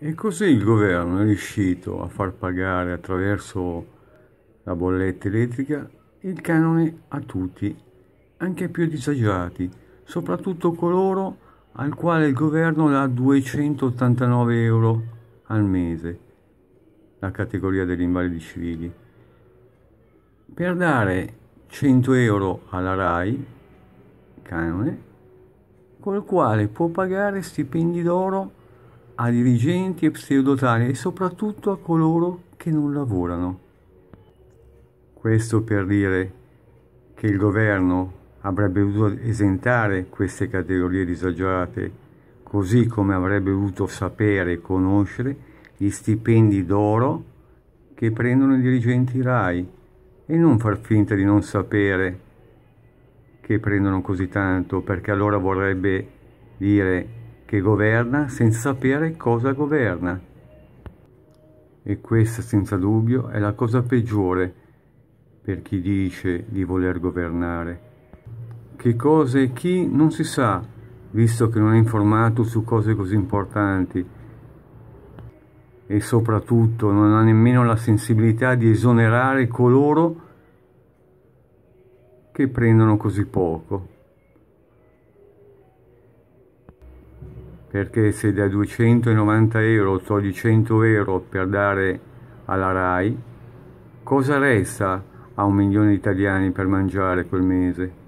E così il governo è riuscito a far pagare attraverso la bolletta elettrica il canone a tutti, anche ai più disagiati, soprattutto coloro al quale il governo dà 289 euro al mese, la categoria degli invalidi civili. Per dare 100 euro alla RAI, canone, col quale può pagare stipendi d'oro a dirigenti e pseudotari e soprattutto a coloro che non lavorano. Questo per dire che il governo avrebbe dovuto esentare queste categorie disagiate, così come avrebbe dovuto sapere e conoscere gli stipendi d'oro che prendono i dirigenti RAI e non far finta di non sapere che prendono così tanto, perché allora vorrebbe dire che governa senza sapere cosa governa. E questa senza dubbio è la cosa peggiore per chi dice di voler governare. Che cosa e chi non si sa, visto che non è informato su cose così importanti e soprattutto non ha nemmeno la sensibilità di esonerare coloro che prendono così poco. perché se da 290 euro togli 100 euro per dare alla RAI, cosa resta a un milione di italiani per mangiare quel mese?